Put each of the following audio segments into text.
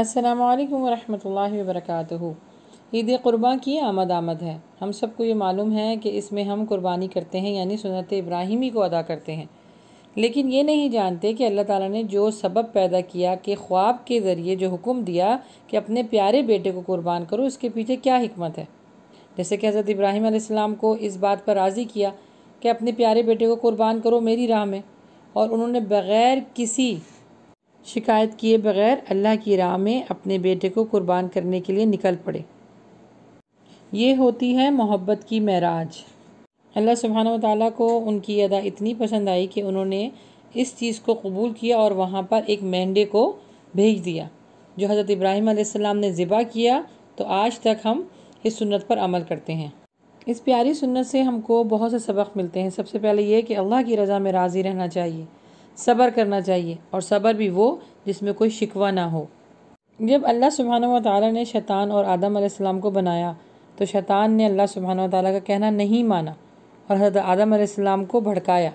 असलकम वालेकुम रहमतुल्लाहि ईद क़ुरबा की आमद आमद है हम सबको ये मालूम है कि इसमें हम कुर्बानी करते हैं यानी सुनत इब्राहिमी को अदा करते हैं लेकिन ये नहीं जानते कि अल्लाह ताला ने जो सबब पैदा किया कि ख्वाब के ज़रिए जो हुक्म दिया कि अपने प्यारे बेटे को कुर्बान करो उसके पीछे क्या हमत है जैसे कि हज़रत इब्राहिम आसमाम को इस बात पर राज़ी किया कि अपने प्यारे बेटे को कुर्बान करो मेरी राह में और उन्होंने बग़ैर किसी शिकायत किए बगैर अल्लाह की राह में अपने बेटे को कुर्बान करने के लिए निकल पड़े ये होती है मोहब्बत की महराज अल्लाह सुबहान ताली को उनकी अदा इतनी पसंद आई कि उन्होंने इस चीज़ को कबूल किया और वहाँ पर एक मेंढे को भेज दिया जो हज़रत इब्राहिम आसमाम ने ज़िबा किया तो आज तक हम इस सुन्नत पर अमल करते हैं इस प्यारी सुन्नत से हमको बहुत से सबक मिलते हैं सबसे पहले ये कि अल्लाह की रज़ा में राज़ी रहना चाहिए सब्र करना चाहिए और सब्र भी वो जिसमें कोई शिकवा ना हो जब अल्लाह सुबहाना ताली ने शैतान और आदम आसमाम को बनाया तो शैतान ने अल्लाह सुबहाना ताली का कहना नहीं माना और हज़रत आदम आसमाम को भड़काया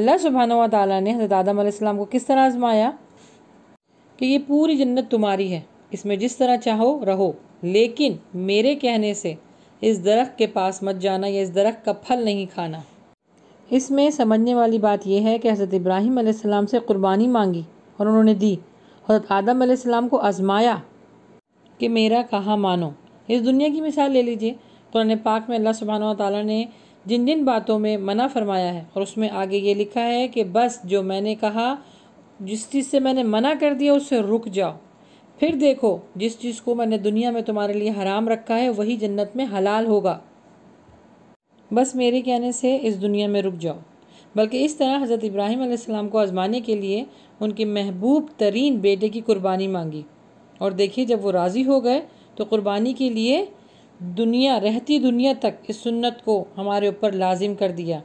अल्लाह सुबहाना ताली ने हज़रत आदम आसमाम को किस तरह आजमाया कि ये पूरी जन्नत तुम्हारी है इसमें जिस तरह चाहो रहो लेकिन मेरे कहने से इस दरख्त के पास मत जाना या इस दरख्त का फल नहीं खाना इसमें समझने वाली बात यह है कि हज़रत इब्राहिम सलाम से क़ुरबानी मांगी और उन्होंने दी हज़रत आदम सलाम को आज़माया कि मेरा कहा मानो इस दुनिया की मिसाल ले लीजिए कुरने पाक में अल्लाह सुबहान ताली ने जिन जिन बातों में मना फरमाया है और उसमें आगे ये लिखा है कि बस जो मैंने कहा जिस चीज़ से मैंने मना कर दिया उससे रुक जाओ फिर देखो जिस चीज़ को मैंने दुनिया में तुम्हारे लिए हराम रखा है वही जन्नत में हलाल होगा बस मेरे कहने से इस दुनिया में रुक जाओ बल्कि इस तरह हज़रत इब्राहिम आसमाम को आज़माने के लिए उनके महबूब तरीन बेटे की कुर्बानी मांगी और देखिए जब वो राज़ी हो गए तो कुर्बानी के लिए दुनिया रहती दुनिया तक इस सुन्नत को हमारे ऊपर लाजिम कर दिया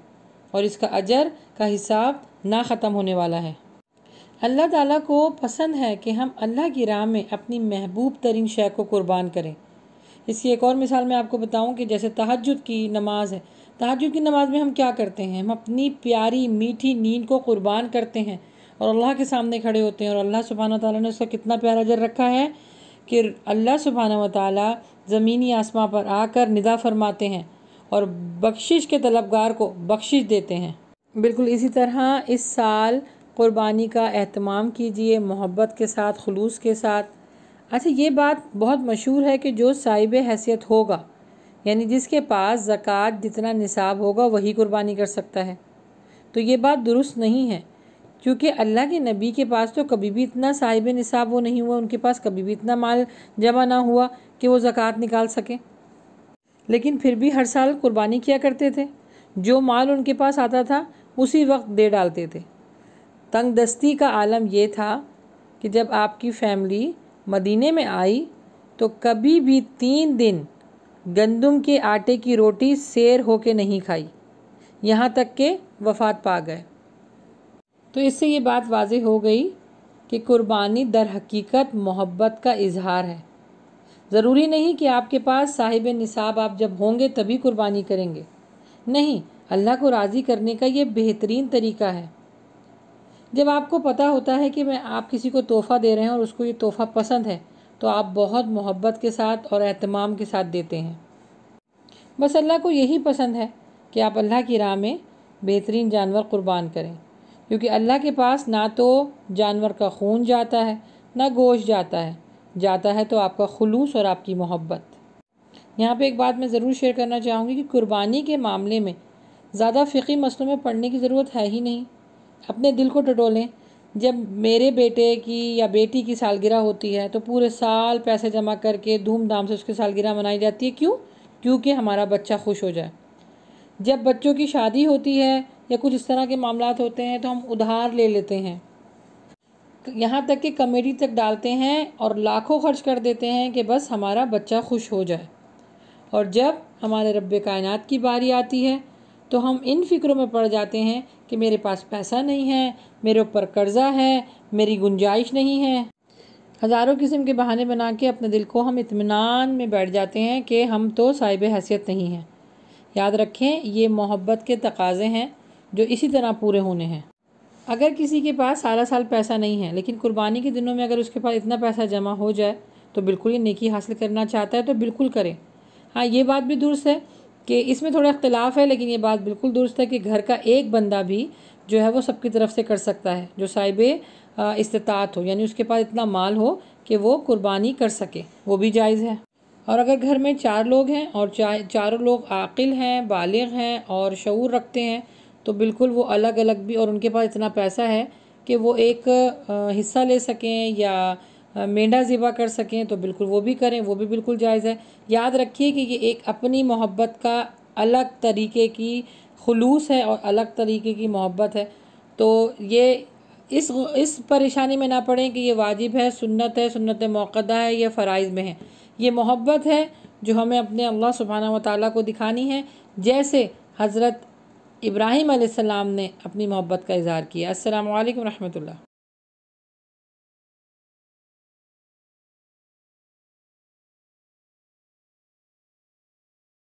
और इसका अजर का हिसाब ना ख़त्म होने वाला है अल्लाह ताला को पसंद है कि हम अल्लाह की राह में अपनी महबूब तरीन शय को कुर्बान करें इसकी एक और मिसाल मैं आपको बताऊं कि जैसे तहजद की नमाज है तहजद की नमाज़ में हम क्या करते हैं हम अपनी प्यारी मीठी नींद को कुर्बान करते हैं और अल्लाह के सामने खड़े होते हैं और अल्लाह सुबहाना ताली ने उसका कितना प्यारा जर रखा है कि अल्लाह सुबहाना वाली ज़मीनी आसमां पर आकर निदा फरमाते हैं और बख्शिश के तलबगार को बख्शिश देते हैं बिल्कुल इसी तरह इस साल क़ुरबानी का अहतमाम कीजिए मोहब्बत के साथ खलूस के साथ अच्छा ये बात बहुत मशहूर है कि जो साहिब हैसियत होगा यानी जिसके पास ज़क़़त जितना निसाब होगा वही कुर्बानी कर सकता है तो ये बात दुरुस्त नहीं है क्योंकि अल्लाह के नबी के पास तो कभी भी इतना साहिब निसाब वो नहीं हुआ उनके पास कभी भी इतना माल जमा ना हुआ कि वो ज़क़़त निकाल सकें लेकिन फिर भी हर साल कुर्बानी किया करते थे जो माल उनके पास आता था उसी वक्त दे डालते थे तंग दस्ती का आलम यह था कि जब आपकी फ़ैमिली मदीने में आई तो कभी भी तीन दिन गंदम के आटे की रोटी शेर होके नहीं खाई यहाँ तक के वफात पा गए तो इससे ये बात वाज हो गई कि कुर्बानी दर हकीकत मोहब्बत का इजहार है ज़रूरी नहीं कि आपके पास साहिब निसाब आप जब होंगे तभी कुर्बानी करेंगे नहीं अल्लाह को राज़ी करने का ये बेहतरीन तरीका है जब आपको पता होता है कि मैं आप किसी को तोहफ़ा दे रहे हैं और उसको ये तोहफ़ा पसंद है तो आप बहुत मोहब्बत के साथ और अहतमाम के साथ देते हैं बस अल्लाह को यही पसंद है कि आप अल्लाह की राह में बेहतरीन जानवर कुर्बान करें क्योंकि अल्लाह के पास ना तो जानवर का खून जाता है ना गोश जाता है जाता है तो आपका खलूस और आपकी मोहब्बत यहाँ पे एक बात मैं ज़रूर शेयर करना चाहूँगी कि कुर्बानी के मामले में ज़्यादा फ़िकी मसलों में पढ़ने की ज़रूरत है ही नहीं अपने दिल को टटोलें जब मेरे बेटे की या बेटी की सालगिरह होती है तो पूरे साल पैसे जमा करके धूमधाम से उसकी सालगिरह मनाई जाती है क्यों क्योंकि हमारा बच्चा खुश हो जाए जब बच्चों की शादी होती है या कुछ इस तरह के मामला होते हैं तो हम उधार ले लेते हैं यहाँ तक कि कमेटी तक डालते हैं और लाखों खर्च कर देते हैं कि बस हमारा बच्चा खुश हो जाए और जब हमारे रब कायनात की बारी आती है तो हम इन फ़िक्रों में पड़ जाते हैं कि मेरे पास पैसा नहीं है मेरे ऊपर कर्ज़ा है मेरी गुंजाइश नहीं है हज़ारों किस्म के बहाने बना के अपने दिल को हम इतमान में बैठ जाते हैं कि हम तो साहिब हैसियत नहीं हैं याद रखें ये मोहब्बत के तकाजे हैं जो इसी तरह पूरे होने हैं अगर किसी के पास सारा साल पैसा नहीं है लेकिन कुर्बानी के दिनों में अगर उसके पास इतना पैसा जमा हो जाए तो बिल्कुल ही नेकी हासिल करना चाहता है तो बिल्कुल करें हाँ ये बात भी दुरुस्त है कि इसमें थोड़ा इख्तलाफ है लेकिन ये बात बिल्कुल दुरुस्त है कि घर का एक बंदा भी जो है वो सबकी तरफ से कर सकता है जो साहिब इस्तात हो यानी उसके पास इतना माल हो कि वो कुर्बानी कर सके वो भी जायज़ है और अगर घर में चार लोग हैं और चा, चारों लोग आकिल हैं बालग हैं और शूर रखते हैं तो बिल्कुल वो अलग अलग भी और उनके पास इतना पैसा है कि वो एक हिस्सा ले सकें या मेंढा ज़िबा कर सकें तो बिल्कुल वो भी करें वो भी बिल्कुल जायज़ है याद रखिए कि ये एक अपनी मोहब्बत का अलग तरीके की खलूस है और अलग तरीके की मोहब्बत है तो ये इस इस परेशानी में ना पड़ें कि ये वाजिब है सुन्नत है सुन्नत मौक़दा है या फ़राइज में है ये मोहब्बत है जो हमें अपने अल्लाह सुबहाना व ताली को दिखानी है जैसे हज़रत इब्राहिम ने अपनी मोहब्बत का इज़हार किया असल वरहमल्ला